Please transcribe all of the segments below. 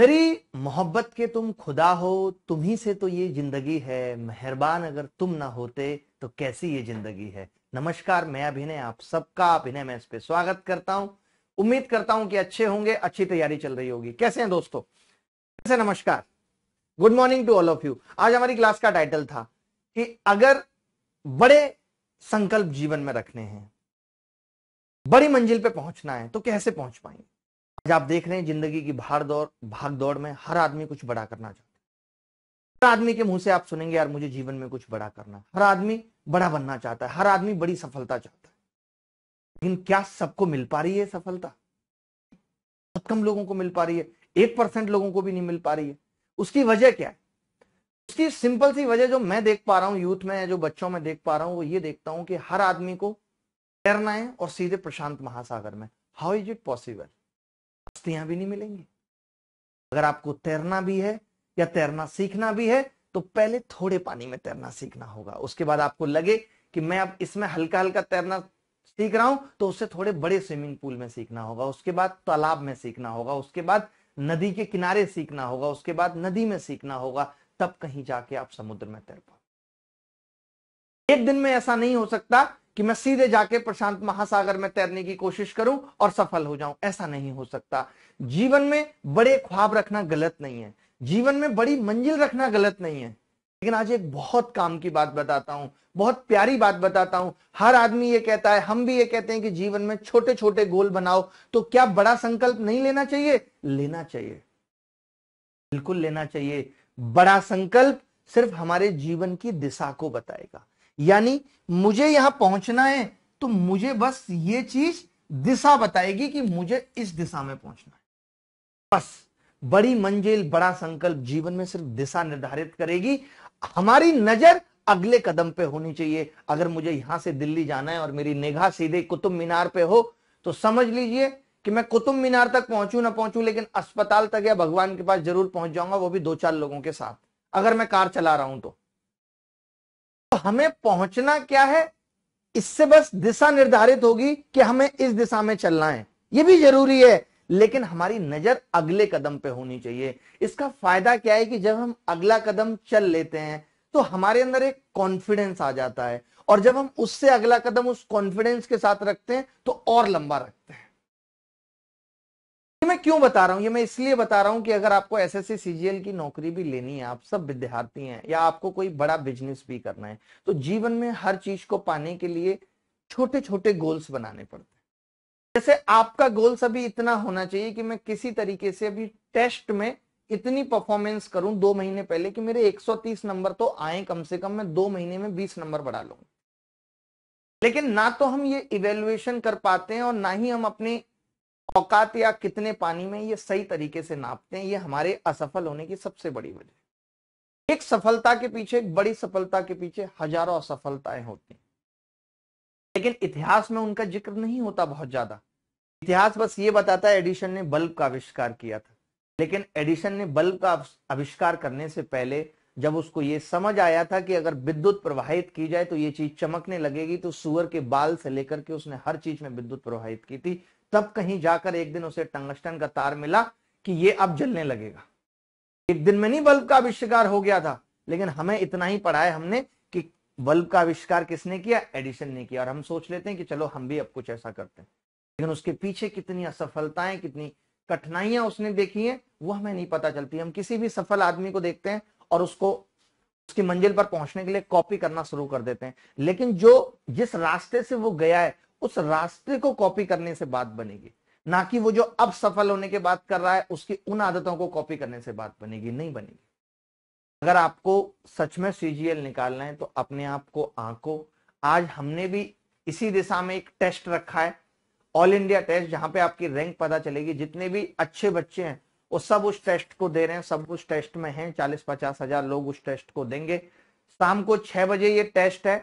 मेरी मोहब्बत के तुम खुदा हो तुम्ही से तो ये जिंदगी है मेहरबान अगर तुम ना होते तो कैसी ये जिंदगी है नमस्कार मैं अभिनय आप सबका अभिनय मैं इस पे स्वागत करता हूं उम्मीद करता हूं कि अच्छे होंगे अच्छी तैयारी चल रही होगी कैसे हैं दोस्तों कैसे नमस्कार good morning to all of you आज हमारी क्लास का टाइटल था कि अगर बड़े संकल्प जीवन में रखने हैं बड़ी मंजिल पे पहुंचना है तो कैसे पहुंच पाएंगे आज आप देख रहे हैं जिंदगी की भाड़ दौड़ भाग दौड़ में हर आदमी कुछ बड़ा करना चाहता है हर आदमी के मुंह से आप सुनेंगे यार मुझे जीवन में कुछ बड़ा करना है हर आदमी बड़ा बनना चाहता है हर आदमी बड़ी सफलता चाहता है लेकिन क्या सबको मिल पा रही है सफलता बहुत कम लोगों को मिल पा रही है एक परसेंट लोगों को भी नहीं मिल पा रही है उसकी वजह क्या है उसकी सिंपल सी वजह जो मैं देख पा रहा हूँ यूथ में जो बच्चों में देख पा रहा हूँ वो ये देखता हूँ कि हर आदमी को तैरना है और सीधे प्रशांत महासागर में हाउ इज इट पॉसिबल हस्तियां भी नहीं मिलेंगी अगर आपको तैरना भी है या तैरना सीखना भी है तो पहले थोड़े पानी में तैरना सीखना होगा उसके बाद आपको लगे कि मैं अब इसमें हल्का हल्का तैरना सीख रहा हूं तो उससे थोड़े बड़े स्विमिंग पूल में सीखना होगा उसके बाद तालाब में सीखना होगा उसके बाद नदी के किनारे सीखना होगा उसके बाद नदी में सीखना होगा तब कहीं जाके आप समुद्र में तैर पाओ एक दिन में ऐसा नहीं हो सकता कि मैं सीधे जाके प्रशांत महासागर में तैरने की कोशिश करूं और सफल हो जाऊं ऐसा नहीं हो सकता जीवन में बड़े ख्वाब रखना गलत नहीं है जीवन में बड़ी मंजिल रखना गलत नहीं है लेकिन आज एक बहुत काम की बात बताता हूं बहुत प्यारी बात बताता हूं हर आदमी ये कहता है हम भी ये कहते हैं कि जीवन में छोटे छोटे गोल बनाओ तो क्या बड़ा संकल्प नहीं लेना चाहिए लेना चाहिए बिल्कुल लेना चाहिए बड़ा संकल्प सिर्फ हमारे जीवन की दिशा को बताएगा यानी मुझे यहां पहुंचना है तो मुझे बस ये चीज दिशा बताएगी कि मुझे इस दिशा में पहुंचना है बस बड़ी मंजिल बड़ा संकल्प जीवन में सिर्फ दिशा निर्धारित करेगी हमारी नजर अगले कदम पे होनी चाहिए अगर मुझे यहां से दिल्ली जाना है और मेरी निगाह सीधे कुतुब मीनार पे हो तो समझ लीजिए कि मैं कुतुब मीनार तक पहुंचू ना पहुंचू लेकिन अस्पताल तक या भगवान के पास जरूर पहुंच जाऊंगा वो भी दो चार लोगों के साथ अगर मैं कार चला रहा हूं तो हमें पहुंचना क्या है इससे बस दिशा निर्धारित होगी कि हमें इस दिशा में चलना है यह भी जरूरी है लेकिन हमारी नजर अगले कदम पे होनी चाहिए इसका फायदा क्या है कि जब हम अगला कदम चल लेते हैं तो हमारे अंदर एक कॉन्फिडेंस आ जाता है और जब हम उससे अगला कदम उस कॉन्फिडेंस के साथ रखते हैं तो और लंबा रखते हैं मैं क्यों बता रहा हूं ये मैं इसलिए बता रहा हूं कि अगर आपको एस एस सीजीएल की नौकरी भी लेनी है आप सब विद्यार्थी हैं या आपको कोई बड़ा बिजनेस भी करना है तो जीवन में हर चीज को पाने के लिए छोटे छोटे गोल्स बनाने पड़ते हैं जैसे आपका गोल्स अभी इतना होना चाहिए कि मैं किसी तरीके से अभी टेस्ट में इतनी परफॉर्मेंस करूं दो महीने पहले कि मेरे 130 नंबर तो आए कम से कम मैं दो महीने में 20 नंबर बढ़ा लूंगा लेकिन ना तो हम ये इवेल्युएशन कर पाते हैं और ना ही हम अपने औकात या कितने पानी में ये सही तरीके से नापते हैं ये हमारे असफल होने की सबसे बड़ी वजह एक सफलता के पीछे एक बड़ी सफलता के पीछे हजारों असफलताएं होती हैं लेकिन इतिहास में उनका जिक्र नहीं होता बहुत ज्यादा इतिहास बस ये बताता है एडिशन ने बल्ब का आविष्कार किया था लेकिन एडिशन ने बल्ब का आविष्कार करने से पहले जब उसको ये समझ आया था कि अगर विद्युत प्रवाहित की जाए तो ये चीज चमकने लगेगी तो सुअर के बाल से लेकर के उसने हर चीज में विद्युत प्रवाहित की थी तब कहीं जाकर एक दिन उसे टंगस्टन का तार मिला कि ये अब जलने लगेगा एक दिन में नहीं बल्ब का आविष्कार हो गया था लेकिन हमें इतना ही पढ़ा है हमने कि बल्ब का आविष्कार किसने किया एडिशन ने किया और हम सोच लेते हैं कि चलो हम भी अब कुछ ऐसा करते हैं लेकिन उसके पीछे कितनी असफलताएं कितनी कठिनाइयां उसने देखी है वो हमें नहीं पता चलती हम किसी भी सफल आदमी को देखते हैं और उसको उसकी मंजिल पर पहुंचने के लिए कॉपी करना शुरू कर देते हैं लेकिन जो जिस रास्ते से वो गया है उस रास्ते को कॉपी करने से बात बनेगी ना कि वो जो अब सफल होने के बाद कर रहा है उसकी उन आदतों को कॉपी करने से बात बनेगी नहीं बनेगी अगर आपको सच में सीजीएल निकालना है तो अपने आप को आंको आज हमने भी इसी दिशा में एक टेस्ट रखा है ऑल इंडिया टेस्ट जहां पे आपकी रैंक पता चलेगी जितने भी अच्छे बच्चे हैं वो सब उस टेस्ट को दे रहे हैं सब उस टेस्ट में हैं चालीस पचास हजार लोग उस टेस्ट को देंगे शाम को छह बजे ये टेस्ट है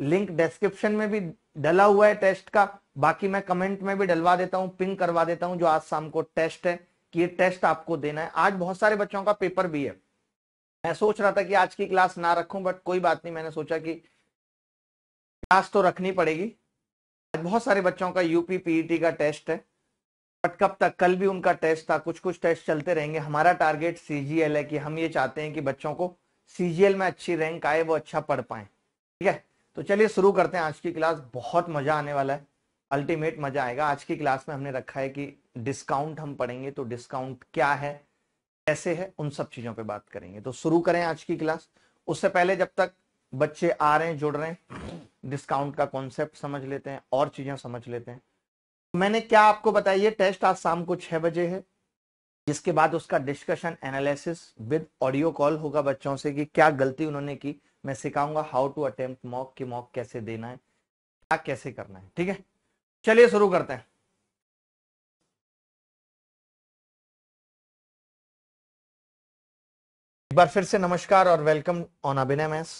लिंक डिस्क्रिप्शन में भी डला हुआ है टेस्ट का बाकी मैं कमेंट में भी डलवा देता हूँ पिंग करवा देता हूँ जो आज शाम को टेस्ट है कि ये टेस्ट आपको देना है आज बहुत सारे बच्चों का पेपर भी है मैं सोच रहा था कि आज की क्लास ना रखूं बट कोई बात नहीं मैंने सोचा कि क्लास तो रखनी पड़ेगी आज बहुत सारे बच्चों का यूपी पीईटी e का टेस्ट है बट कब तक कल भी उनका टेस्ट था कुछ कुछ टेस्ट चलते रहेंगे हमारा टारगेट सीजीएल है कि हम ये चाहते हैं कि बच्चों को सीजीएल में अच्छी रैंक आए वो अच्छा पढ़ पाए ठीक है तो चलिए शुरू करते हैं आज की क्लास बहुत मजा आने वाला है अल्टीमेट मजा आएगा आज की क्लास में हमने रखा है कि डिस्काउंट हम पढ़ेंगे तो डिस्काउंट क्या है कैसे है उन सब चीजों पे बात करेंगे तो शुरू करें आज की क्लास उससे पहले जब तक बच्चे आ रहे हैं जुड़ रहे हैं डिस्काउंट का कॉन्सेप्ट समझ लेते हैं और चीजें समझ लेते हैं मैंने क्या आपको बताया ये टेस्ट आज शाम को छह बजे है जिसके बाद उसका discussion analysis with audio call होगा बच्चों से कि क्या गलती उन्होंने की मैं सिखाऊंगा हाउ टू अटेम्प्ट मॉक की मॉक कैसे देना है क्या कैसे करना है ठीक है चलिए शुरू करते हैं एक बार फिर से नमस्कार और वेलकम ऑन अभिनय मैस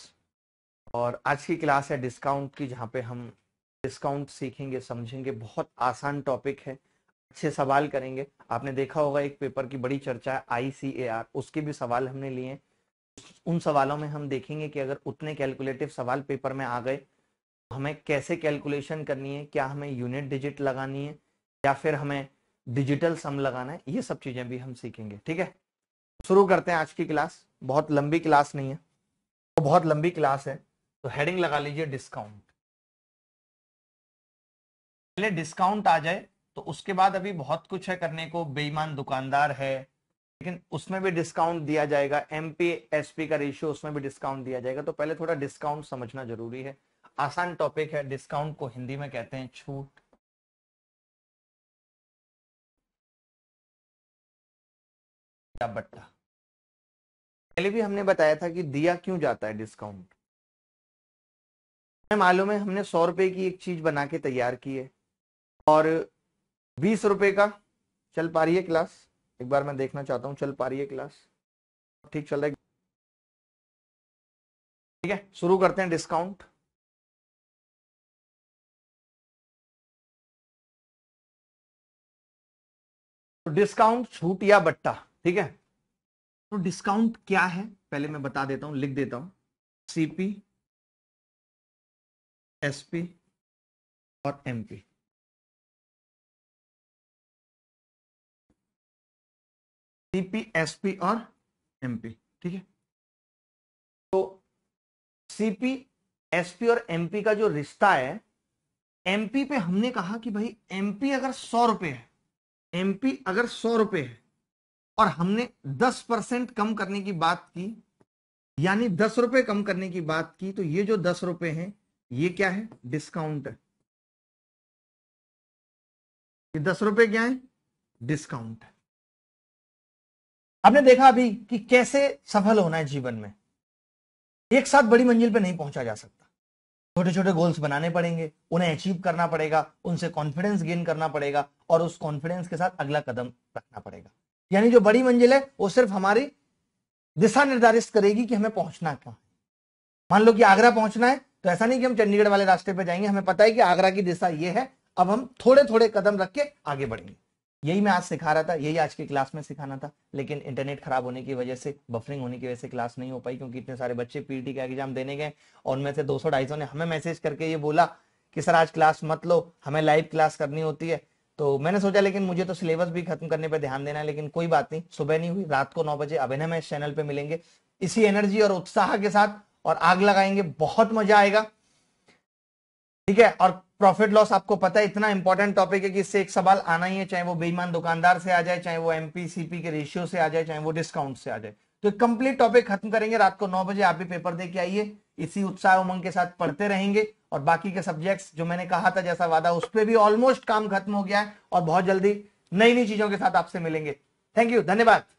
और आज की क्लास है डिस्काउंट की जहां पे हम डिस्काउंट सीखेंगे समझेंगे बहुत आसान टॉपिक है अच्छे सवाल करेंगे आपने देखा होगा एक पेपर की बड़ी चर्चा है आईसीएआर उसके भी सवाल हमने लिए हैं उन सवालों में हम देखेंगे कि अगर उतने कैलकुलेटिव सवाल पेपर में आ गए तो हमें कैसे कैलकुलेशन करनी है क्या हमें यूनिट डिजिट लगानी है या फिर हमें डिजिटल सम लगाना है ये सब चीज़ें भी हम सीखेंगे ठीक है शुरू करते हैं आज की क्लास बहुत लंबी क्लास नहीं है तो बहुत लंबी क्लास है तो हेडिंग लगा लीजिए डिस्काउंट पहले डिस्काउंट आ जाए तो उसके बाद अभी बहुत कुछ है करने को बेईमान दुकानदार है लेकिन उसमें भी डिस्काउंट दिया जाएगा एम पी एस पी का रेशियो उसमें भी डिस्काउंट दिया जाएगा तो पहले थोड़ा डिस्काउंट समझना जरूरी है आसान टॉपिक है डिस्काउंट को हिंदी में कहते हैं छूट या बट्टा पहले भी हमने बताया था कि दिया क्यों जाता है डिस्काउंट हमें मालूम है हमने सौ रुपए की एक चीज बना के तैयार की है और बीस रुपए का चल पा रही है क्लास एक बार मैं देखना चाहता हूँ चल पा रही है क्लास ठीक चल रहा है ठीक है शुरू करते हैं डिस्काउंट तो डिस्काउंट छूट या बट्टा ठीक है तो डिस्काउंट क्या है पहले मैं बता देता हूं लिख देता हूं सीपी एसपी और एमपी सीपी एसपी और एमपी ठीक है तो सीपी एसपी और एमपी का जो रिश्ता है एमपी पे हमने कहा कि भाई एमपी अगर सौ रुपए है एमपी अगर सौ रुपए है और हमने दस परसेंट कम करने की बात की यानी दस रुपए कम करने की बात की तो ये जो दस रुपए हैं ये क्या है डिस्काउंट है ये दस रुपए क्या है डिस्काउंट है आपने देखा अभी कि कैसे सफल होना है जीवन में एक साथ बड़ी मंजिल पर नहीं पहुंचा जा सकता छोटे छोटे गोल्स बनाने पड़ेंगे उन्हें अचीव करना पड़ेगा उनसे कॉन्फिडेंस गेन करना पड़ेगा और उस कॉन्फिडेंस के साथ अगला कदम रखना पड़ेगा यानी जो बड़ी मंजिल है वो सिर्फ हमारी दिशा निर्धारित करेगी कि हमें पहुंचना क्या है मान लो कि आगरा पहुंचना है तो ऐसा नहीं कि हम चंडीगढ़ वाले रास्ते पर जाएंगे हमें पता है कि आगरा की दिशा ये है अब हम थोड़े थोड़े कदम रख के आगे बढ़ेंगे यही मैं आज सिखा रहा था यही आज की क्लास में सिखाना था लेकिन इंटरनेट खराब होने की वजह से बफरिंग होने की वजह से क्लास नहीं हो पाई क्योंकि इतने सारे बच्चे पीटी का एग्जाम देने गए और उनमें से दो सौ ढाई सौ ने हमें मैसेज करके ये बोला कि सर आज क्लास मत लो हमें लाइव क्लास करनी होती है तो मैंने सोचा लेकिन मुझे तो सिलेबस भी खत्म करने पर ध्यान देना है लेकिन कोई बात नहीं सुबह नहीं हुई रात को नौ बजे अभिनय में इस चैनल पर मिलेंगे इसी एनर्जी और उत्साह के साथ और आग लगाएंगे बहुत मजा आएगा ठीक है और प्रॉफिट लॉस आपको पता है इतना इंपॉर्टेंट टॉपिक है कि इससे एक सवाल आना ही है चाहे वो बेईमान दुकानदार से आ जाए चाहे वो एमपीसीपी के रेशियो से आ जाए चाहे वो डिस्काउंट से आ जाए तो कंप्लीट टॉपिक खत्म करेंगे रात को नौ बजे आप भी पेपर दे के आइए इसी उत्साह उमंग के साथ पढ़ते रहेंगे और बाकी के सब्जेक्ट्स जो मैंने कहा था जैसा वादा उस पर भी ऑलमोस्ट काम खत्म हो गया है और बहुत जल्दी नई नई चीजों के साथ आपसे मिलेंगे थैंक यू धन्यवाद